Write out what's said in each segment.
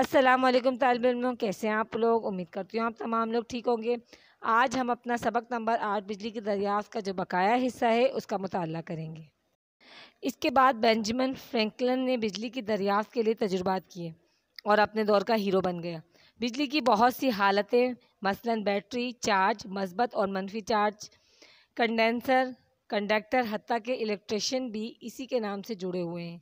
असलम तालब कैसे हैं आप लोग उम्मीद करती हूँ आप तमाम लोग ठीक होंगे आज हम अपना सबक नंबर आठ बिजली की दरियाफ़ का जो बकाया हिस्सा है उसका मुताल करेंगे इसके बाद बेंजमिन फ्रैंकलन ने बिजली की दरियाफ़ के लिए तजुर्बात किए और अपने दौर का हीरो बन गया बिजली की बहुत सी हालतें मसलन बैटरी चार्ज मस्बत और मनफी चार्ज कंडेंसर कंडक्टर हती के इलेक्ट्रिशन भी इसी के नाम से जुड़े हुए हैं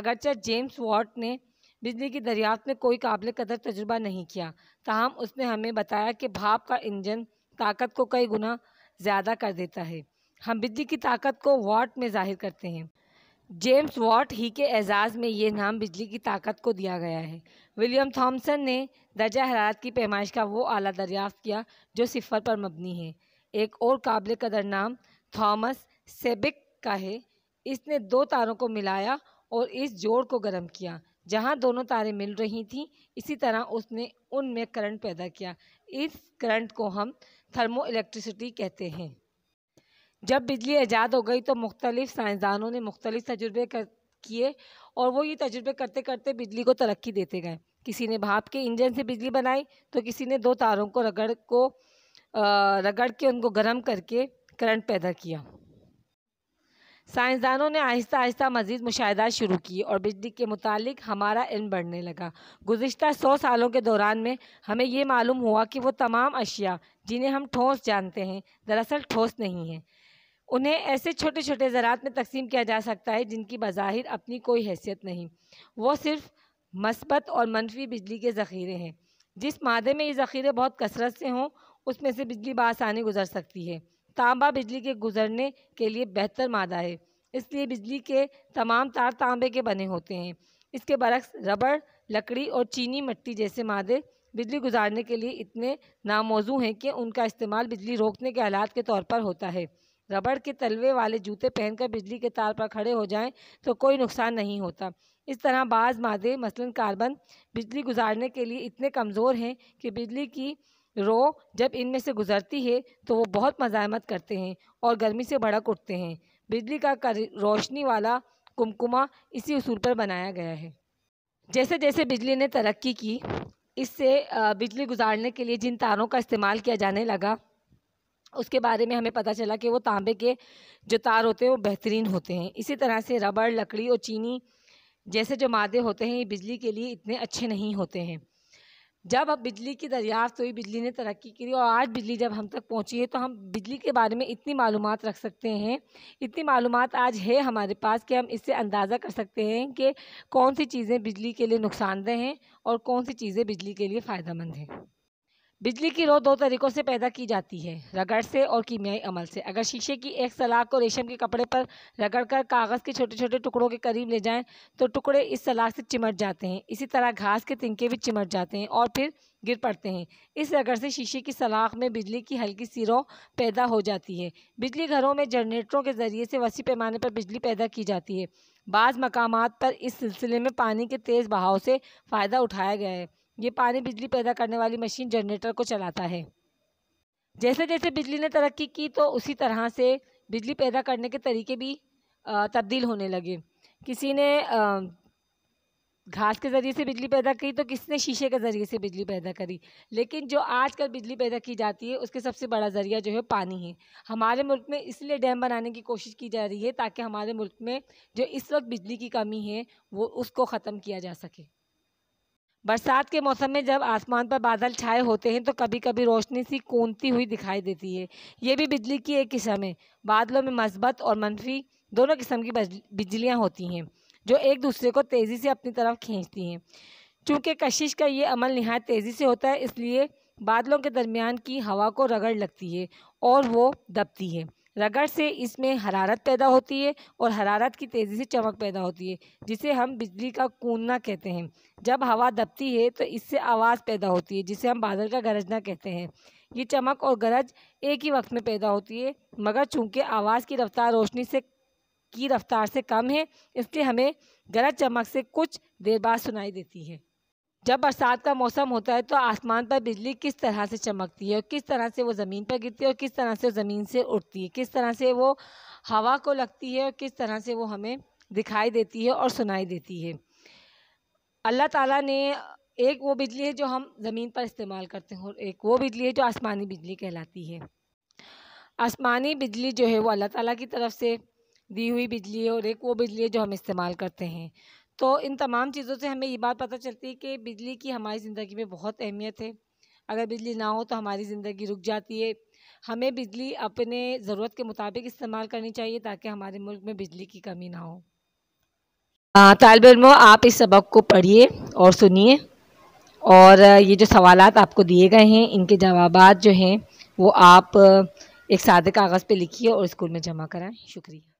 अगरचे जेम्स वॉट ने बिजली की दरियाफ्त में कोई काबिल कदर तजुर्बा नहीं किया तहम उसने हमें बताया कि भाप का इंजन ताकत को कई गुना ज़्यादा कर देता है हम बिजली की ताकत को वाट में जाहिर करते हैं जेम्स वाट ही के एजाज़ में यह नाम बिजली की ताकत को दिया गया है विलियम थॉमसन ने दर्जा हरारत की पैमाइश का वो आला दरियाफ़्त किया जो सिफर पर मबनी है एक और काबिल कदर नाम थॉमस सेबिक का है इसने दो तारों को मिलाया और इस जोड़ को गर्म किया जहाँ दोनों तारे मिल रही थी इसी तरह उसने उनमें करंट पैदा किया इस करंट को हम थर्मो इलेक्ट्रिसिटी कहते हैं जब बिजली ईजाद हो गई तो मुख्तलिफ साइंसदानों ने मुख्तलिफ तजुर्बे कर किए और वो ये तजुर्बे करते करते बिजली को तरक्की देते गए किसी ने भाप के इंजन से बिजली बनाई तो किसी ने दो तारों को रगड़ को रगड़ के उनको गर्म करके करंट पैदा किया साइंसदानों ने आहिस्ता आहिस्ता मजीद मुशाहदा शुरू की और बिजली के मुतालिक हमारा इल बढ़ने लगा गुज्त सौ सालों के दौरान में हमें ये मालूम हुआ कि वो तमाम अशिया जिन्हें हम ठोस जानते हैं दरअसल ठोस नहीं है उन्हें ऐसे छोटे छोटे ज़रात में तकसीम किया जा सकता है जिनकी बाहिर अपनी कोई हैसियत नहीं वो सिर्फ मस्बत और मनफी बिजली के ज़ख़ीरे हैं जिस मादे में ये ज़ख़ीरे बहुत कसरत से हों उसमें से बिजली बसानी गुजर सकती है तांबा बिजली के गुजरने के लिए बेहतर मादा है इसलिए बिजली के तमाम तार तांबे के बने होते हैं इसके बरक्स रबड़ लकड़ी और चीनी मिट्टी जैसे मादे बिजली गुजारने के लिए इतने नामौजू हैं कि उनका इस्तेमाल बिजली रोकने के हालात के तौर पर होता है रबड़ के तलवे वाले जूते पहनकर बिजली के तार पर खड़े हो जाएं तो कोई नुकसान नहीं होता इस तरह बाज़ मादे मसलन कार्बन बिजली गुजारने के लिए इतने कमज़ोर हैं कि बिजली की रो जब इनमें से गुजरती है तो वो बहुत मज़ामत करते हैं और गर्मी से भड़क उठते हैं बिजली का कर रोशनी वाला कुमकुमा इसी उसूल पर बनाया गया है जैसे जैसे बिजली ने तरक्की की इससे बिजली गुजारने के लिए जिन तारों का इस्तेमाल किया जाने लगा उसके बारे में हमें पता चला कि वो तांबे के जो तार होते हैं वो बेहतरीन होते हैं इसी तरह से रबड़ लकड़ी और चीनी जैसे जो मादे होते हैं ये बिजली के लिए इतने अच्छे नहीं होते हैं जब अब बिजली की दरियाफ्त हुई बिजली ने तरक्की करी और आज बिजली जब हम तक पहुंची है तो हम बिजली के बारे में इतनी मालूम रख सकते हैं इतनी मालूम आज है हमारे पास कि हम इससे अंदाज़ा कर सकते हैं कि कौन सी चीज़ें बिजली के लिए नुकसानदेह हैं और कौन सी चीज़ें बिजली के लिए फ़ायदेमंद हैं बिजली की रो दो तरीक़ों से पैदा की जाती है रगड़ से और कीमियाई अमल से अगर शीशे की एक सलाख को रेशम के कपड़े पर रगड़कर कागज़ के छोटे छोटे टुकड़ों के करीब ले जाएं तो टुकड़े इस सलाख से चिमट जाते हैं इसी तरह घास के तिनके भी चिमट जाते हैं और फिर गिर पड़ते हैं इस रगड़ से शीशे की सलाख में बिजली की हल्की सी पैदा हो जाती है बिजली घरों में जनरेटरों के ज़रिए से वसी पैमाने पर बिजली पैदा की जाती है बाज़ मकाम पर इस सिलसिले में पानी के तेज़ बहाव से फ़ायदा उठाया गया है ये पानी बिजली पैदा करने वाली मशीन जनरेटर को चलाता है जैसे जैसे बिजली ने तरक्की की तो उसी तरह से बिजली पैदा करने के तरीके भी तब्दील होने लगे किसी ने घास के ज़रिए से बिजली पैदा की तो किसी ने शीशे के ज़रिए से बिजली पैदा करी लेकिन जो आजकल बिजली पैदा की जाती है उसके सबसे बड़ा ज़रिया जो है पानी है हमारे मुल्क में इसलिए डैम बनाने की कोशिश की जा रही है ताकि हमारे मुल्क में जो इस वक्त बिजली की कमी है वो उसको ख़त्म किया जा सके बरसात के मौसम में जब आसमान पर बादल छाए होते हैं तो कभी कभी रोशनी सी कूदती हुई दिखाई देती है ये भी बिजली की एक किस्म है बादलों में मस्बत और मनफी दोनों किस्म की बिजलियाँ होती हैं जो एक दूसरे को तेज़ी से अपनी तरफ खींचती हैं चूँकि कशिश का ये अमल नहायत तेज़ी से होता है इसलिए बादलों के दरमियान की हवा को रगड़ लगती है और वो दबती है रगड़ से इसमें हरारत पैदा होती है और हरारत की तेज़ी से चमक पैदा होती है जिसे हम बिजली का कूदना कहते हैं जब हवा दबती है तो इससे आवाज़ पैदा होती है जिसे हम बादल का गरजना कहते हैं ये चमक और गरज एक ही वक्त में पैदा होती है मगर चूंकि आवाज़ की रफ्तार रोशनी से की रफ्तार से कम है इसलिए हमें गरज चमक से कुछ देर बाद सुनाई देती है जब बरसात का मौसम होता है तो आसमान पर बिजली किस तरह से चमकती है और किस तरह से वो ज़मीन पर गिरती है और किस तरह से ज़मीन से उठती है किस तरह से वो हवा को लगती है और किस तरह से वो हमें दिखाई देती है और सुनाई देती है अल्लाह ताला ने एक वो बिजली है जो हम ज़मीन पर इस्तेमाल करते हैं और एक वो बिजली है जो आसमानी बिजली कहलाती है आसमानी बिजली जो है वो अल्लाह ताला की तरफ से दी हुई बिजली है और एक वो बिजली है जो हम इस्तेमाल करते हैं तो इन तमाम चीज़ों से हमें ये बात पता चलती है कि बिजली की हमारी ज़िंदगी में बहुत अहमियत है अगर बिजली ना हो तो हमारी ज़िंदगी रुक जाती है हमें बिजली अपने ज़रूरत के मुताबिक इस्तेमाल करनी चाहिए ताकि हमारे मुल्क में बिजली की कमी ना हो तालब इलमों आप इस सबक को पढ़िए और सुनिए और ये जो सवाल आपको दिए गए हैं इनके जवाब जो हैं वो आप एक सादे कागज़ पे लिखिए और स्कूल में जमा कराएं शुक्रिया